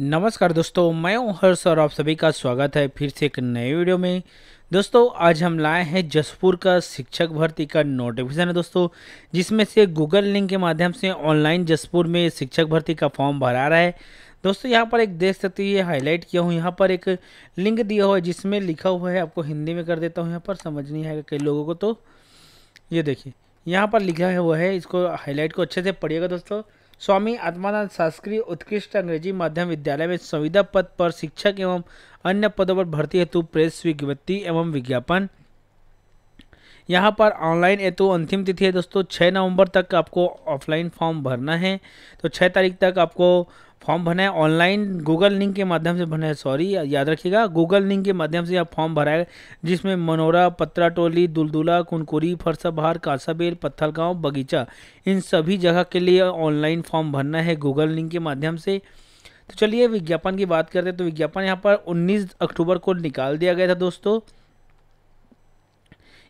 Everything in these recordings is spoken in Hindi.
नमस्कार दोस्तों मैं हूं हर्ष और आप सभी का स्वागत है फिर से एक नए वीडियो में दोस्तों आज हम लाए हैं जसपुर का शिक्षक भर्ती का नोटिफिकेशन है दोस्तों जिसमें से गूगल लिंक के माध्यम से ऑनलाइन जसपुर में शिक्षक भर्ती का फॉर्म भरा रहा है दोस्तों यहाँ पर एक देख सकते हैं हाईलाइट किया हूँ यहाँ पर एक लिंक दिया हुआ है जिसमें लिखा हुआ है आपको हिंदी में कर देता हूँ यहाँ पर समझ नहीं आएगा कई लोगों को तो ये देखिए यहाँ पर लिखा हुआ है इसको हाईलाइट को अच्छे से पढ़िएगा दोस्तों स्वामी आत्मानंद शास्त्री उत्कृष्ट अंग्रेजी माध्यम विद्यालय में संविदा पद पर शिक्षक एवं अन्य पदों पर भर्ती हेतु प्रेस विज्ञप्ति एवं विज्ञापन यहाँ पर ऑनलाइन हेतु अंतिम तिथि है दोस्तों 6 नवंबर तक आपको ऑफलाइन फॉर्म भरना है तो 6 तारीख तक आपको फॉर्म भरना है ऑनलाइन गूगल लिंक के माध्यम से भरना है सॉरी याद रखिएगा गूगल लिंक के माध्यम से आप फॉर्म भरा है जिसमें मनोरा पत्रा टोली दुलदुला कुनकुरी फरसाबहार कांसाबेल पत्थलगांव बगीचा इन सभी जगह के लिए ऑनलाइन फॉर्म भरना है गूगल लिंक के माध्यम से तो चलिए विज्ञापन की बात करते हैं तो विज्ञापन यहाँ पर उन्नीस अक्टूबर को निकाल दिया गया था दोस्तों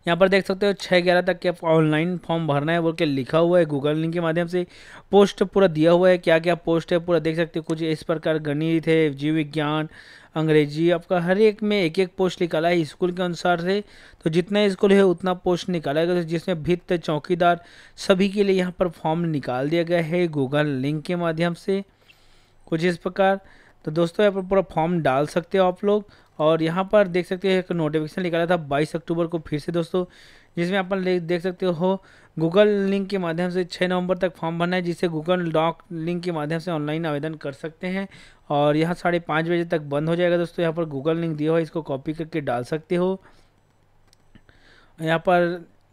यहाँ पर देख सकते हो छः ग्यारह तक के आपको ऑनलाइन फॉर्म भरना है बोल के लिखा हुआ है गूगल लिंक के माध्यम से पोस्ट पूरा दिया हुआ है क्या क्या पोस्ट है पूरा देख सकते हो कुछ इस प्रकार गणित है जीव विज्ञान अंग्रेजी आपका हर एक में एक एक पोस्ट निकाला है स्कूल के अनुसार से तो जितना स्कूल है उतना पोस्ट निकाला गया तो जिसमें भित्त चौकीदार सभी के लिए यहाँ पर फॉर्म निकाल दिया गया है गूगल लिंक के माध्यम से कुछ इस प्रकार तो दोस्तों यहाँ पर पूरा फॉर्म डाल सकते हो आप लोग और यहाँ पर देख सकते हो एक नोटिफिकेशन निकाला था 22 अक्टूबर को फिर से दोस्तों जिसमें अपन देख सकते हो गूगल लिंक के माध्यम से 6 नवंबर तक फॉर्म भरना है जिसे गूगल डॉक लिंक के माध्यम से ऑनलाइन आवेदन कर सकते हैं और यहाँ साढ़े पाँच बजे तक बंद हो जाएगा दोस्तों यहाँ पर गूगल लिंक दिया हुआ इसको कॉपी करके डाल सकते हो यहाँ पर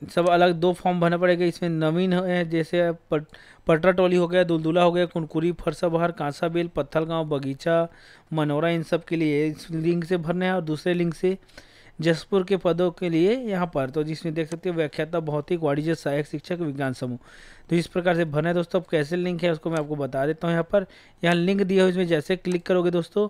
सब अलग दो फॉर्म भरना पड़ेगा इसमें नवीन है जैसे पट, पटरा टोली हो गया दुलदुला हो गया कुनकुरी फरसा बहार कांसा बेल पत्थल गाँव बगीचा मनोरा इन सब के लिए इस लिंक से भरने हैं और दूसरे लिंक से जसपुर के पदों के लिए यहाँ पर तो जिसमें देख सकते हो व्याख्याता भौतिक वाणिज्य सहायक शिक्षक विज्ञान समूह तो इस प्रकार से भरना है दोस्तों अब कैसे लिंक है उसको मैं आपको बता देता हूँ यहाँ पर यहाँ लिंक दिया हुआ इसमें जैसे क्लिक करोगे दोस्तों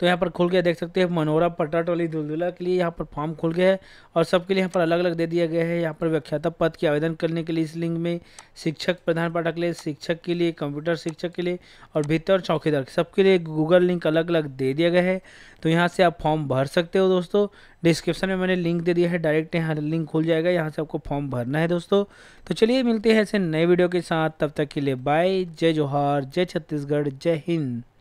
तो यहाँ पर खुल के देख सकते हैं मनोरा पटा टोली दुलदुला के लिए यहाँ पर फॉर्म खुल गया है और सबके लिए यहाँ पर अलग अलग दे दिया गया है यहाँ पर व्याख्याता पद के आवेदन करने के लिए इस लिंक में शिक्षक प्रधान पाठक के लिए शिक्षक के लिए कंप्यूटर शिक्षक के लिए और भीतर चौकीदार सबके लिए गूगल लिंक अलग अलग दे दिया गया है तो यहाँ से आप फॉर्म भर सकते हो दोस्तों डिस्क्रिप्शन में मैंने लिंक दे दिया है डायरेक्ट यहाँ लिंक खुल जाएगा यहाँ से आपको फॉर्म भरना है दोस्तों तो चलिए मिलते हैं ऐसे नए वीडियो के साथ तब तक के लिए बाय जय जोहार जय छत्तीसगढ़ जय हिंद